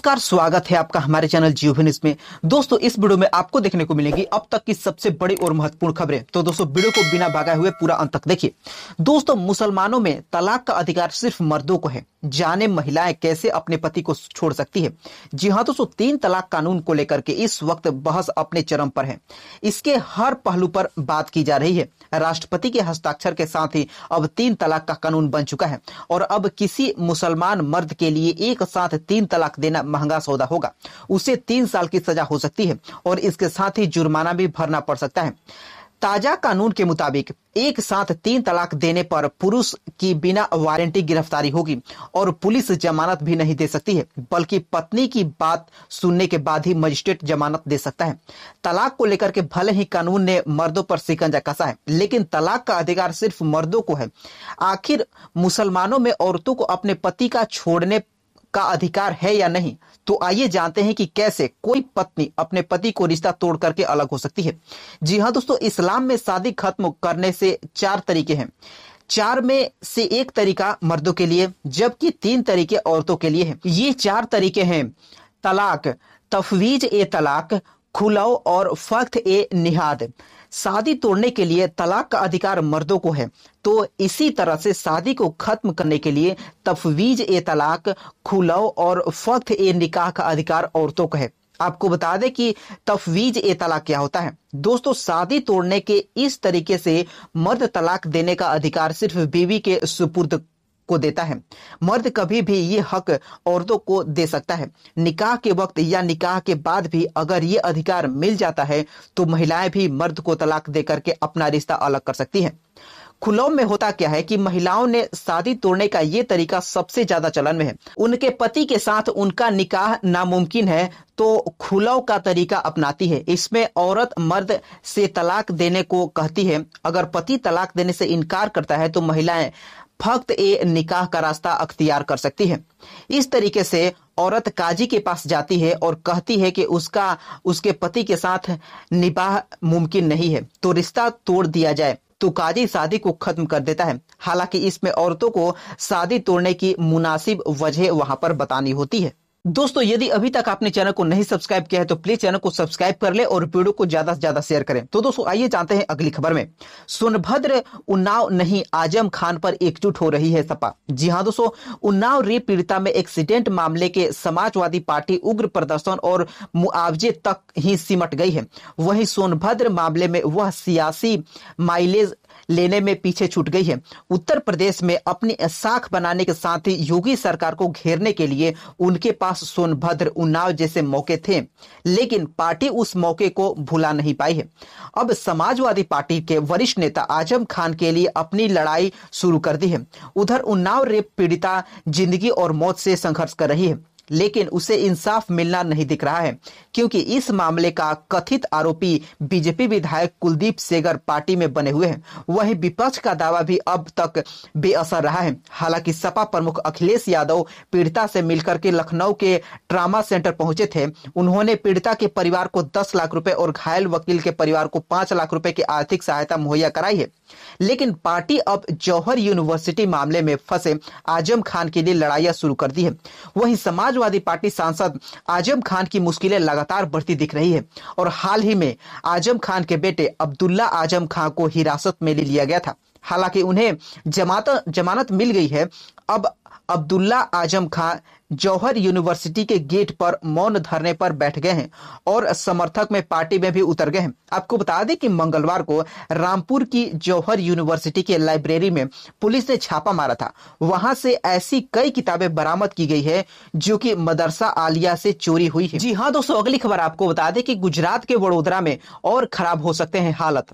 नमस्कार स्वागत है आपका हमारे चैनल जियो में दोस्तों इस वीडियो में आपको देखने को मिलेगी अब तक की सबसे बड़ी और महत्वपूर्ण खबरें तो दोस्तों वीडियो को बिना भागा हुए पूरा अंत तक देखिए दोस्तों मुसलमानों में तलाक का अधिकार सिर्फ मर्दों को है जाने महिलाएं कैसे अपने पति को छोड़ सकती है जी हाँ दोस्तों तीन तलाक कानून को लेकर के इस वक्त बहस अपने चरम पर है इसके हर पहलू पर बात की जा रही है राष्ट्रपति के हस्ताक्षर के साथ ही अब तीन तलाक का कानून बन चुका है और अब किसी मुसलमान मर्द के लिए एक साथ तीन तलाक देना महंगा सौदा होगा उसे तीन साल की सजा हो सकती है और इसके साथ ही जुर्माना भी भरना पड़ सकता है ताजा कानून के मुताबिक एक साथ तीन तलाक देने पर पुरुष की बिना वारंटी गिरफ्तारी होगी और पुलिस जमानत भी नहीं दे सकती है बल्कि पत्नी की बात सुनने के बाद ही मजिस्ट्रेट जमानत दे सकता है तलाक को लेकर के भले ही कानून ने मर्दों पर सिकंजा कसा है लेकिन तलाक का अधिकार सिर्फ मर्दों को है आखिर मुसलमानों में औरतों को अपने पति का छोड़ने का अधिकार है या नहीं तो आइए जानते हैं कि कैसे कोई पत्नी अपने पति को रिश्ता तोड़ करके अलग हो सकती है जी हाँ दोस्तों इस्लाम में शादी खत्म करने से चार तरीके हैं चार में से एक तरीका मर्दों के लिए जबकि तीन तरीके औरतों के लिए है ये चार तरीके हैं तलाक तफवीज ए तलाक खुलाओ और फख्त ए निहाद शादी तोड़ने के लिए तलाक का अधिकार मर्दों को है तो इसी तरह से शादी को खत्म करने के लिए तफवीज ए तलाक खुलाओ और फख्त ए निकाह का अधिकार औरतों का है आपको बता दें कि तफवीज ए तलाक क्या होता है दोस्तों शादी तोड़ने के इस तरीके से मर्द तलाक देने का अधिकार सिर्फ बीवी के सुपुर्द को देता है मर्द कभी भी ये हक औरतों को दे सकता है निकाह के वक्त या निकाह के बाद भी अगर ये अधिकार मिल जाता है तो महिलाएं भी मर्द को तलाक दे करके अपना रिश्ता अलग कर सकती हैं खुलौम में होता क्या है कि महिलाओं ने शादी तोड़ने का ये तरीका सबसे ज्यादा चलन में है उनके पति के साथ उनका निकाह नामुमकिन है तो खुलव का तरीका अपनाती है इसमें औरत मर्द से तलाक देने को कहती है अगर पति तलाक देने से इनकार करता है तो महिलाएं फक्त ए निकाह का रास्ता अख्तियार कर सकती है इस तरीके से औरत काजी के पास जाती है और कहती है कि उसका उसके पति के साथ निबाह मुमकिन नहीं है तो रिश्ता तोड़ दिया जाए तो काजी शादी को खत्म कर देता है हालांकि इसमें औरतों को शादी तोड़ने की मुनासिब वजह वहां पर बतानी होती है दोस्तों यदि अभी तक आपने चैनल को नहीं सब्सक्राइब किया है तो प्लीज चैनल को सब्सक्राइब कर ले और वीडियो को ज्यादा से ज्यादा शेयर करें तो दोस्तों आइए जानते हैं अगली खबर में सोनभद्र उन्नाव नहीं आजम खान पर एकजुट हो रही है सपा जी हाँ दोस्तों उन्नाव रेप पीड़िता में एक्सीडेंट मामले के समाजवादी पार्टी उग्र प्रदर्शन और मुआवजे तक ही सिमट गई है वही सोनभद्र मामले में वह सियासी माइलेज लेने में पीछे छूट गई है उत्तर प्रदेश में अपनी साख बनाने के साथ ही योगी सरकार को घेरने के लिए उनके पास सोनभद्र उन्नाव जैसे मौके थे लेकिन पार्टी उस मौके को भुला नहीं पाई है अब समाजवादी पार्टी के वरिष्ठ नेता आजम खान के लिए अपनी लड़ाई शुरू कर दी है उधर उन्नाव रेप पीड़िता जिंदगी और मौत से संघर्ष कर रही है लेकिन उसे इंसाफ मिलना नहीं दिख रहा है क्योंकि इस मामले का कथित आरोपी बीजेपी विधायक कुलदीप सेगर पार्टी में बने हुए हैं वहीं विपक्ष का दावा भी अब तक बेअसर रहा है हालांकि सपा प्रमुख अखिलेश यादव पीड़िता से मिलकर के लखनऊ के ट्रामा सेंटर पहुंचे थे उन्होंने पीड़िता के परिवार को दस लाख रूपए और घायल वकील के परिवार को पांच लाख रूपए की आर्थिक सहायता मुहैया कराई है लेकिन पार्टी अब जौहर यूनिवर्सिटी मामले में फंसे आजम खान के लिए लड़ाइया शुरू कर दी है वहीं समाज समाजवादी पार्टी सांसद आजम खान की मुश्किलें लगातार बढ़ती दिख रही है और हाल ही में आजम खान के बेटे अब्दुल्ला आजम खान को हिरासत में ले लिया गया था हालांकि उन्हें जमात जमानत मिल गई है अब अब्दुल्ला आजम खान जौहर यूनिवर्सिटी के गेट पर मौन धरने पर बैठ गए हैं और समर्थक में पार्टी में भी उतर गए हैं आपको बता दें कि मंगलवार को रामपुर की जौहर यूनिवर्सिटी के लाइब्रेरी में पुलिस ने छापा मारा था वहां से ऐसी कई किताबें बरामद की गई है जो कि मदरसा आलिया से चोरी हुई है जी हाँ दोस्तों अगली खबर आपको बता दें कि गुजरात के वडोदरा में और खराब हो सकते हैं हालत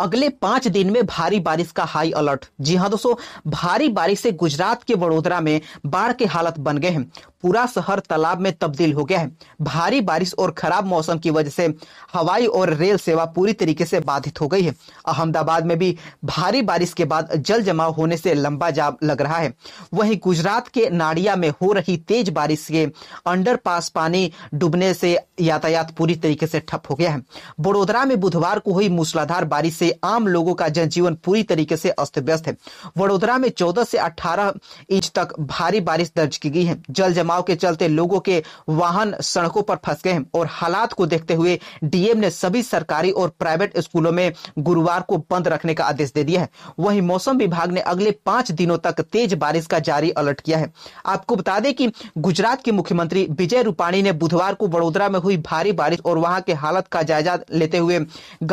अगले पांच दिन में भारी बारिश का हाई अलर्ट जी हाँ दोस्तों भारी बारिश से गुजरात के वडोदरा में बाढ़ के हालत बन गए हैं पूरा शहर तालाब में तब्दील हो गया है भारी बारिश और खराब मौसम की वजह से हवाई और रेल सेवा पूरी तरीके से बाधित हो गई है अहमदाबाद में भी भारी बारिश के बाद जल जमाव होने से लंबा जाम लग रहा है वहीं गुजरात के नाड़िया में हो रही तेज बारिश के अंडर पानी डूबने से यातायात पूरी तरीके से ठप हो गया है बड़ोदरा में बुधवार को हुई मूसलाधार बारिश से आम लोगों का जनजीवन पूरी तरीके से अस्त व्यस्त है वडोदरा में चौदह से अठारह इंच तक भारी बारिश दर्ज की गई है जल जमाव के चलते लोगों के वाहन सड़कों पर फंस गए हैं और हालात को देखते हुए डीएम ने सभी सरकारी और प्राइवेट स्कूलों में गुरुवार को बंद रखने का आदेश दे दिया है वहीं मौसम विभाग ने अगले पांच दिनों तक तेज बारिश का जारी अलर्ट किया है आपको बता दें कि गुजरात के मुख्यमंत्री विजय रूपाणी ने बुधवार को वडोदरा में हुई भारी बारिश और वहां के हालत का जायजा लेते हुए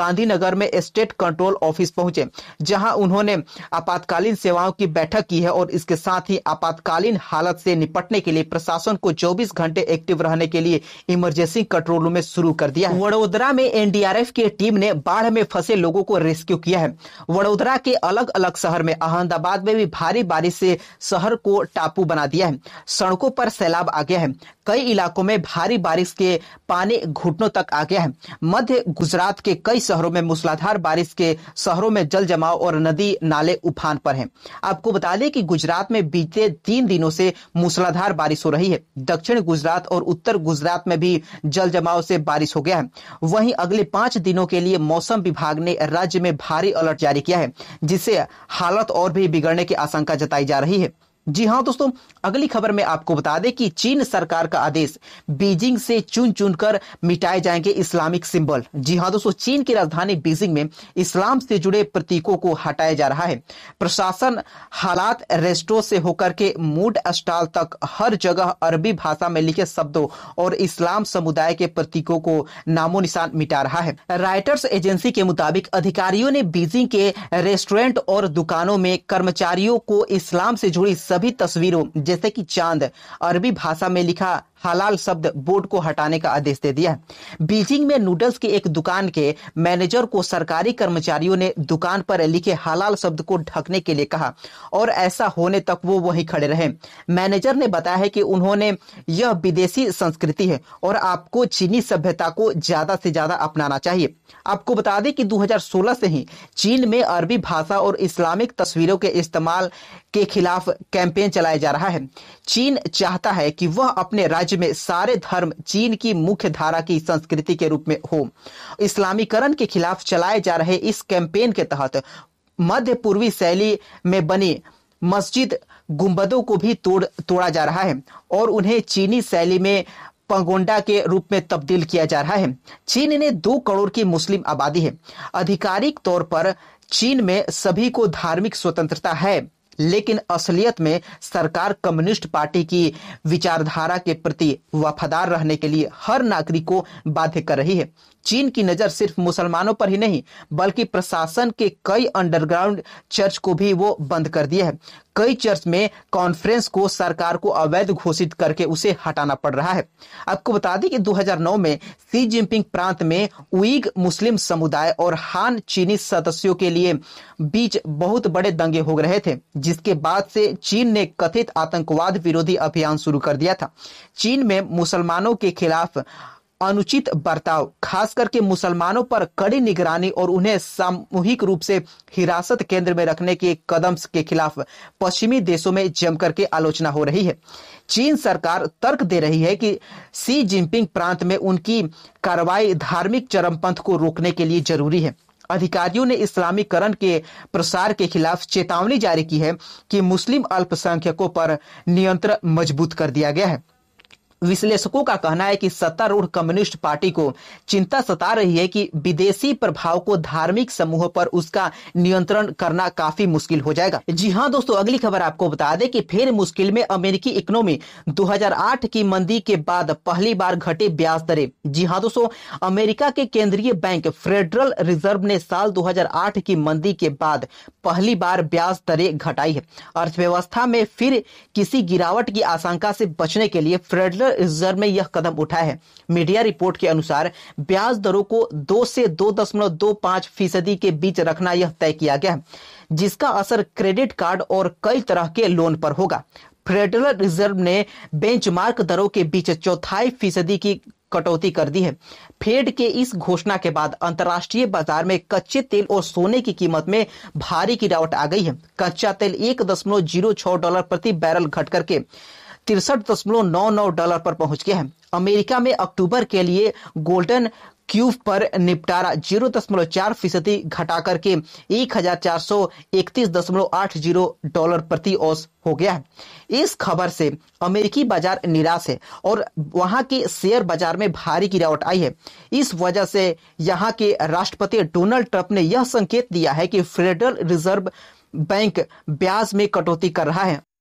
गांधीनगर में स्टेट कंट्रोल ऑफिस पहुंचे जहां उन्होंने आपातकालीन सेवाओं की बैठक की है और इसके साथ ही आपातकालीन हालत से निपटने के लिए प्रशासन को 24 घंटे एक्टिव रहने के लिए इमरजेंसी कंट्रोल रूम में शुरू कर दिया है वडोदरा में एनडीआरएफ की टीम ने बाढ़ में फंसे लोगों को रेस्क्यू किया है वडोदरा के अलग अलग शहर में अहमदाबाद में भी भारी बारिश से शहर को टापू बना दिया है सड़कों पर सैलाब आ गया है कई इलाकों में भारी बारिश के पानी घुटनों तक आ गया है मध्य गुजरात के कई शहरों में मूसलाधार बारिश के शहरों में जल जमाव और नदी नाले उफान पर हैं। आपको बता दें कि गुजरात में बीते तीन दिनों से मूसलाधार बारिश हो रही है दक्षिण गुजरात और उत्तर गुजरात में भी जल जमाव से बारिश हो गया है वहीं अगले पांच दिनों के लिए मौसम विभाग ने राज्य में भारी अलर्ट जारी किया है जिससे हालत और भी बिगड़ने की आशंका जताई जा रही है जी हाँ दोस्तों अगली खबर में आपको बता दें कि चीन सरकार का आदेश बीजिंग से चुन चुन कर मिटाए जाएंगे इस्लामिक सिंबल जी हाँ दोस्तों चीन की राजधानी बीजिंग में इस्लाम से जुड़े प्रतीकों को हटाया जा रहा है प्रशासन हालात रेस्टो से होकर के मूड स्टाल तक हर जगह अरबी भाषा में लिखे शब्दों और इस्लाम समुदाय के प्रतीकों को नामो निशान मिटा रहा है राइटर्स एजेंसी के मुताबिक अधिकारियों ने बीजिंग के रेस्टोरेंट और दुकानों में कर्मचारियों को इस्लाम से जुड़ी सभी तस्वीरों जैसे कि चांद अरबी भाषा में लिखा हलाल शब्द बोर्ड को हटाने का आदेश दे दिया बीजिंग में नूडल्स की एक दुकान के मैनेजर को सरकारी कर्मचारियों ने दुकान पर लिखे हलाल शब्द को ढकने के लिए कहा और ऐसा होने तक वो वहीं खड़े रहे मैनेजर ने बताया है कि उन्होंने यह विदेशी संस्कृति है और आपको चीनी सभ्यता को ज्यादा से ज्यादा अपनाना चाहिए आपको बता दें कि 2016 से ही चीन में अरबी भाषा और इस्लामिक तस्वीरों के इस्तेमाल के खिलाफ कैंप कैंपेन चलाया जा रहा है चीन चाहता है कि वह अपने राज्य में सारे धर्म चीन की मुख्य धारा की संस्कृति के रूप में हो इस्लामीकरण के खिलाफ चलाए जा रहे इस कैंपेन के तहत मध्य पूर्वी शैली में बनी मस्जिद गुंबदों को भी तोड़ तोड़ा जा रहा है और उन्हें चीनी शैली में पंगोंडा के रूप में तब्दील किया जा रहा है चीन ने दो करोड़ की मुस्लिम आबादी है आधिकारिक तौर पर चीन में सभी को धार्मिक स्वतंत्रता है लेकिन असलियत में सरकार कम्युनिस्ट पार्टी की विचारधारा के प्रति वफादार रहने के लिए हर नागरिक को बाध्य कर रही है चीन की नज़र सिर्फ मुसलमानों पर ही नहीं बल्कि प्रशासन के कई अंडरग्राउंड चर्च को भी वो बंद कर दिया है कई चर्च में कॉन्फ्रेंस को सरकार को अवैध घोषित करके उसे हटाना पड़ रहा है आपको बता दें कि 2009 में सी जिनपिंग प्रांत में उइग मुस्लिम समुदाय और हान चीनी सदस्यों के लिए बीच बहुत बड़े दंगे हो रहे थे जिसके बाद से चीन ने कथित आतंकवाद विरोधी अभियान शुरू कर दिया था चीन में मुसलमानों के खिलाफ अनुचित बर्ताव खास करके मुसलमानों पर कड़ी निगरानी और उन्हें सामूहिक रूप से हिरासत केंद्र में रखने के कदम के खिलाफ पश्चिमी देशों में जमकर के आलोचना हो रही है चीन सरकार तर्क दे रही है कि सी जिनपिंग प्रांत में उनकी कार्रवाई धार्मिक चरमपंथ को रोकने के लिए जरूरी है अधिकारियों ने इस्लामीकरण के प्रसार के खिलाफ चेतावनी जारी की है कि मुस्लिम अल्पसंख्यकों पर नियंत्रण मजबूत कर दिया गया है विश्लेषकों का कहना है कि सत्तारूढ़ कम्युनिस्ट पार्टी को चिंता सता रही है कि विदेशी प्रभाव को धार्मिक समूह पर उसका नियंत्रण करना काफी मुश्किल हो जाएगा जी हाँ दोस्तों अगली खबर आपको बता दें कि फिर मुश्किल में अमेरिकी इकोनॉमी 2008 की मंदी के बाद पहली बार घटे ब्याज दरें जी हाँ दोस्तों अमेरिका के केंद्रीय बैंक फेडरल रिजर्व ने साल दो की मंदी के बाद पहली बार ब्याज दरें घटाई है अर्थव्यवस्था में फिर किसी गिरावट की आशंका से बचने के लिए फेडरल रिजर्व में यह कदम उठाया है मीडिया रिपोर्ट के अनुसार ब्याज दरों को दो से दो दशमलव दो पांच फीसदी के बीच रखना यह तय किया गया है जिसका असर क्रेडिट कार्ड और कई तरह के लोन पर होगा फेडरल रिजर्व ने बेंचमार्क दरों के बीच चौथाई फीसदी की कटौती कर दी है फेड के इस घोषणा के बाद अंतर्राष्ट्रीय बाजार में कच्चे तेल और सोने की कीमत में भारी गिरावट आ गई है कच्चा तेल एक दशमलव जीरो छह डॉलर प्रति बैरल घट करके तिरसठ दशमलव नौ नौ डॉलर पर पहुंच गया है अमेरिका में अक्टूबर के लिए गोल्डन क्यूब पर निपटारा जीरो दशमलव चार फीसदी घटा करके एक हजार चार सौ इकतीस दशमलव आठ जीरो डॉलर प्रति ओस हो गया है इस खबर से अमेरिकी बाजार निराश है और वहां के शेयर बाजार में भारी गिरावट आई है इस वजह से यहां के राष्ट्रपति डोनाल्ड ट्रंप ने यह संकेत दिया है कि फेडरल रिजर्व बैंक ब्याज में कटौती कर रहा है